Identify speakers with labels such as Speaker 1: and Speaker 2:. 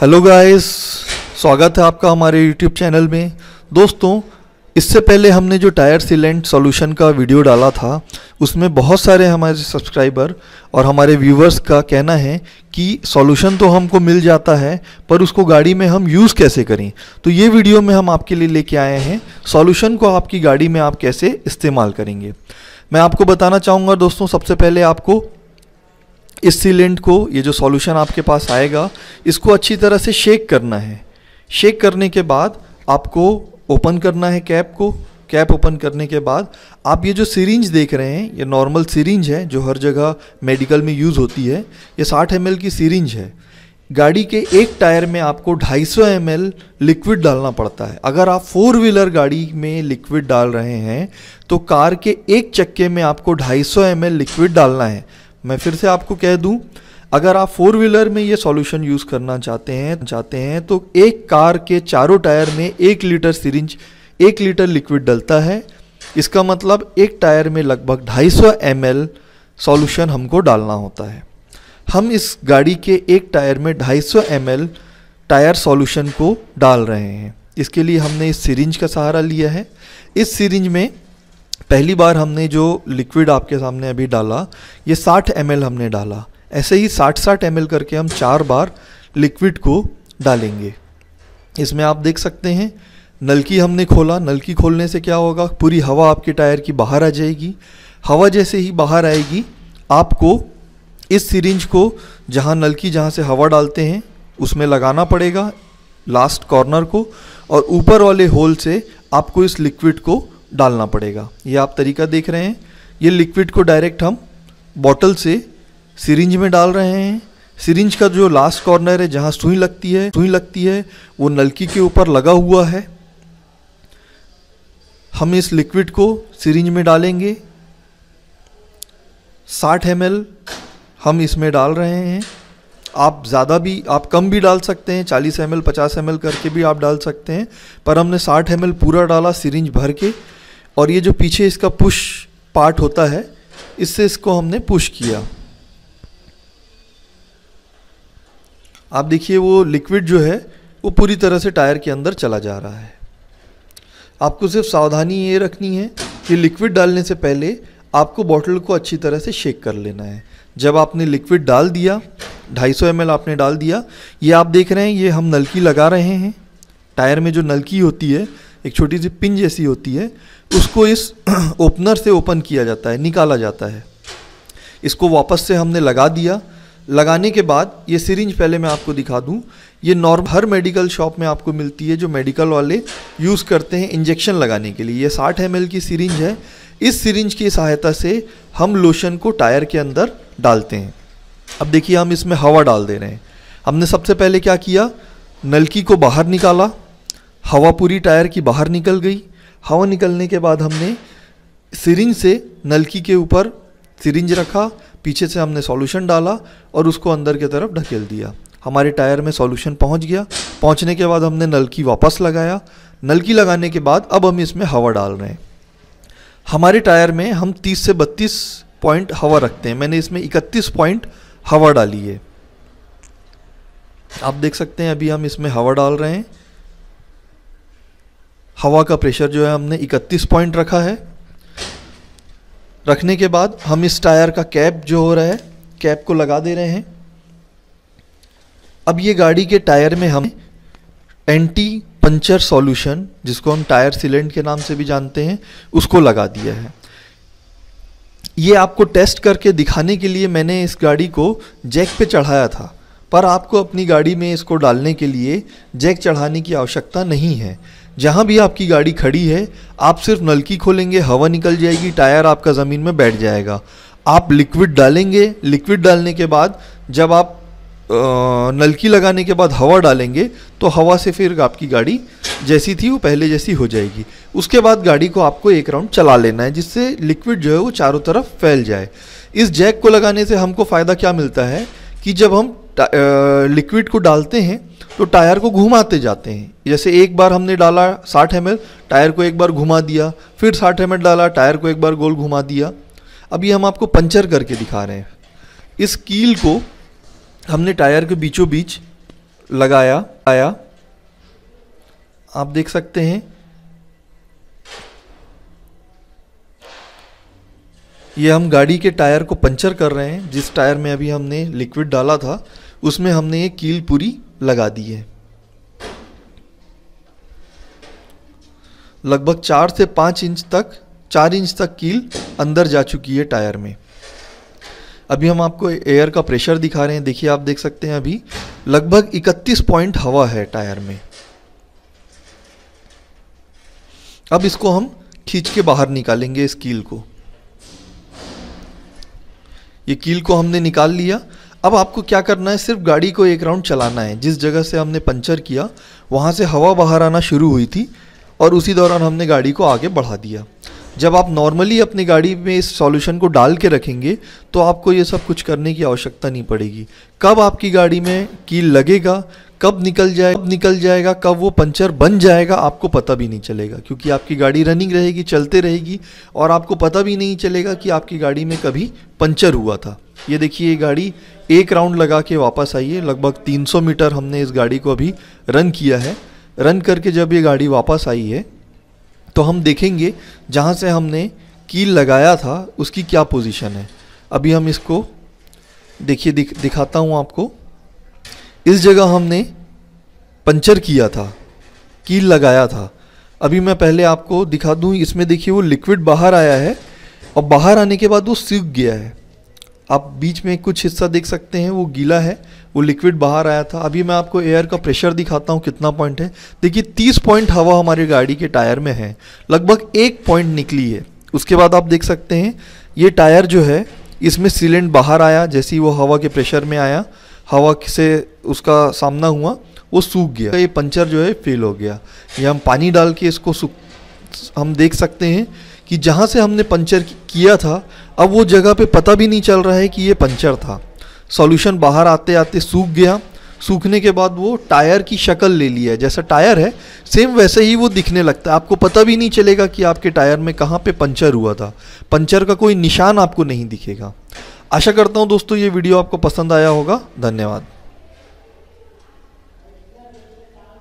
Speaker 1: hello guys स्वागत है आपका हमारे यूट्यूब चैनल में दोस्तों इससे पहले हमने जो टायर सीलेंट सॉल्यूशन का वीडियो डाला था उसमें बहुत सारे हमारे सब्सक्राइबर और हमारे व्यूवर्स का कहना है कि सॉल्यूशन तो हमको मिल जाता है पर उसको गाड़ी में हम यूज़ कैसे करें तो ये वीडियो में हम आपके लिए लेके आए हैं सॉल्यूशन को आपकी गाड़ी में आप कैसे इस्तेमाल करेंगे मैं आपको बताना चाहूँगा दोस्तों सबसे पहले आपको इस सीलेंट को ये जो सॉल्यूशन आपके पास आएगा इसको अच्छी तरह से शेक करना है शेक करने के बाद आपको ओपन करना है कैप को कैप ओपन करने के बाद आप ये जो सीरिंज देख रहे हैं ये नॉर्मल सीरिंज है जो हर जगह मेडिकल में यूज़ होती है ये 60 एम की सीरिंज है गाड़ी के एक टायर में आपको 250 एम लिक्विड डालना पड़ता है अगर आप फोर व्हीलर गाड़ी में लिक्विड डाल रहे हैं तो कार के एक चक्के में आपको 250 एम लिक्विड डालना है मैं फिर से आपको कह दूं अगर आप फोर व्हीलर में ये सॉल्यूशन यूज़ करना चाहते हैं चाहते हैं तो एक कार के चारों टायर में एक लीटर सिरिंज एक लीटर लिक्विड डलता है इसका मतलब एक टायर में लगभग 250 सौ एम सॉल्यूशन हमको डालना होता है हम इस गाड़ी के एक टायर में 250 सौ एम टायर सॉल्यूशन को डाल रहे हैं इसके लिए हमने इस सिरिंज का सहारा लिया है इस सिरिंज में पहली बार हमने जो लिक्विड आपके सामने अभी डाला ये 60 एम हमने डाला ऐसे ही 60 60 एम करके हम चार बार लिक्विड को डालेंगे इसमें आप देख सकते हैं नलकी हमने खोला नलकी खोलने से क्या होगा पूरी हवा आपके टायर की बाहर आ जाएगी हवा जैसे ही बाहर आएगी आपको इस सीरेंज को जहाँ नलकी जहाँ से हवा डालते हैं उसमें लगाना पड़ेगा लास्ट कॉर्नर को और ऊपर वाले होल से आपको इस लिक्विड को डालना पड़ेगा ये आप तरीका देख रहे हैं ये लिक्विड को डायरेक्ट हम बॉटल से सिरिंज में डाल रहे हैं सिरिंज का जो लास्ट कॉर्नर है जहाँ सुई लगती है सुई लगती है वो नलकी के ऊपर लगा हुआ है हम इस लिक्विड को सिरिंज में डालेंगे 60 एम हम इसमें डाल रहे हैं आप ज़्यादा भी आप कम भी डाल सकते हैं 40 एम एल 50 एम करके भी आप डाल सकते हैं पर हमने 60 एम पूरा डाला सिरिंज भर के और ये जो पीछे इसका पुश पार्ट होता है इससे इसको हमने पुश किया आप देखिए वो लिक्विड जो है वो पूरी तरह से टायर के अंदर चला जा रहा है आपको सिर्फ सावधानी ये रखनी है कि लिक्विड डालने से पहले आपको बॉटल को अच्छी तरह से शेक कर लेना है जब आपने लिक्विड डाल दिया 250 सौ आपने डाल दिया ये आप देख रहे हैं ये हम नलकी लगा रहे हैं टायर में जो नलकी होती है एक छोटी सी पिन जैसी होती है उसको इस ओपनर से ओपन किया जाता है निकाला जाता है इसको वापस से हमने लगा दिया लगाने के बाद ये सिरिंज पहले मैं आपको दिखा दूँ ये नॉर्म हर मेडिकल शॉप में आपको मिलती है जो मेडिकल वाले यूज़ करते हैं इंजेक्शन लगाने के लिए ये 60 एम की सिरिंज है इस सिरिंज की सहायता से हम लोशन को टायर के अंदर डालते हैं अब देखिए हम इसमें हवा डाल दे रहे हैं हमने सबसे पहले क्या किया नलकी को बाहर निकाला हवा पूरी टायर की बाहर निकल गई हवा निकलने के बाद हमने सिरिंज से नलकी के ऊपर सिरिंज रखा पीछे से हमने सॉल्यूशन डाला और उसको अंदर की तरफ ढकेल दिया हमारे टायर में सॉल्यूशन पहुंच गया पहुंचने के बाद हमने नलकी वापस लगाया नलकी लगाने के बाद अब हम इसमें हवा डाल रहे हैं हमारे टायर में हम 30 से 32 पॉइंट हवा रखते हैं मैंने इसमें 31 पॉइंट हवा डाली है आप देख सकते हैं अभी हम इसमें हवा डाल रहे हैं हवा का प्रेशर जो है हमने 31 पॉइंट रखा है रखने के बाद हम इस टायर का कैप जो हो रहा है कैप को लगा दे रहे हैं अब ये गाड़ी के टायर में हम एंटी पंचर सॉल्यूशन जिसको हम टायर सिलेंट के नाम से भी जानते हैं उसको लगा दिया है ये आपको टेस्ट करके दिखाने के लिए मैंने इस गाड़ी को जैक पे चढ़ाया था पर आपको अपनी गाड़ी में इसको डालने के लिए जैक चढ़ाने की आवश्यकता नहीं है जहाँ भी आपकी गाड़ी खड़ी है आप सिर्फ नलकी खोलेंगे हवा निकल जाएगी टायर आपका ज़मीन में बैठ जाएगा आप लिक्विड डालेंगे लिक्विड डालने के बाद जब आप नलकी लगाने के बाद हवा डालेंगे तो हवा से फिर आपकी गाड़ी जैसी थी वो पहले जैसी हो जाएगी उसके बाद गाड़ी को आपको एक राउंड चला लेना है जिससे लिक्विड जो है वो चारों तरफ फैल जाए इस जैक को लगाने से हमको फ़ायदा क्या मिलता है कि जब हम लिक्विड को डालते हैं तो टायर को घुमाते जाते हैं जैसे एक बार हमने डाला साठ एम टायर को एक बार घुमा दिया फिर साठ एम डाला टायर को एक बार गोल घुमा दिया अभी हम आपको पंचर करके दिखा रहे हैं इस कील को हमने टायर के बीचों बीच लगाया आया आप देख सकते हैं ये हम गाड़ी के टायर को पंचर कर रहे हैं जिस टायर में अभी हमने लिक्विड डाला था उसमें हमने ये कील पूरी लगा दी है लगभग चार से पाँच इंच तक चार इंच तक कील अंदर जा चुकी है टायर में अभी हम आपको एयर का प्रेशर दिखा रहे हैं देखिए आप देख सकते हैं अभी लगभग 31 पॉइंट हवा है टायर में अब इसको हम खींच के बाहर निकालेंगे इस कील को ये कील को हमने निकाल लिया अब आपको क्या करना है सिर्फ गाड़ी को एक राउंड चलाना है जिस जगह से हमने पंचर किया वहाँ से हवा बाहर आना शुरू हुई थी और उसी दौरान हमने गाड़ी को आगे बढ़ा दिया जब आप नॉर्मली अपनी गाड़ी में इस सॉल्यूशन को डाल के रखेंगे तो आपको ये सब कुछ करने की आवश्यकता नहीं पड़ेगी कब आपकी गाड़ी में कील लगेगा कब निकल जाए कब निकल जाएगा कब वो पंचर बन जाएगा आपको पता भी नहीं चलेगा क्योंकि आपकी गाड़ी रनिंग रहेगी चलते रहेगी और आपको पता भी नहीं चलेगा कि आपकी गाड़ी में कभी पंचर हुआ था ये देखिए ये गाड़ी एक राउंड लगा के वापस आइए लगभग 300 मीटर हमने इस गाड़ी को अभी रन किया है रन करके जब ये गाड़ी वापस आई है तो हम देखेंगे जहाँ से हमने कील लगाया था उसकी क्या पोजीशन है अभी हम इसको देखिए दिख, दिखाता हूँ आपको इस जगह हमने पंचर किया था कील लगाया था अभी मैं पहले आपको दिखा दूँ इसमें देखिए वो लिक्विड बाहर आया है और बाहर आने के बाद वो सूख गया है आप बीच में कुछ हिस्सा देख सकते हैं वो गीला है वो लिक्विड बाहर आया था अभी मैं आपको एयर का प्रेशर दिखाता हूँ कितना पॉइंट है देखिए तीस पॉइंट हवा हमारी गाड़ी के टायर में है लगभग एक पॉइंट निकली है उसके बाद आप देख सकते हैं ये टायर जो है इसमें सीलेंट बाहर आया जैसे ही वो हवा के प्रेशर में आया हवा से उसका सामना हुआ वो सूख गया ये पंचर जो है फेल हो गया ये हम पानी डाल के इसको सूख हम देख सकते हैं कि जहाँ से हमने पंचर किया था अब वो जगह पे पता भी नहीं चल रहा है कि ये पंचर था सॉल्यूशन बाहर आते आते सूख गया सूखने के बाद वो टायर की शक्ल ले लिया है जैसा टायर है सेम वैसे ही वो दिखने लगता है आपको पता भी नहीं चलेगा कि आपके टायर में कहाँ पे पंचर हुआ था पंचर का कोई निशान आपको नहीं दिखेगा आशा करता हूँ दोस्तों ये वीडियो आपको पसंद आया होगा धन्यवाद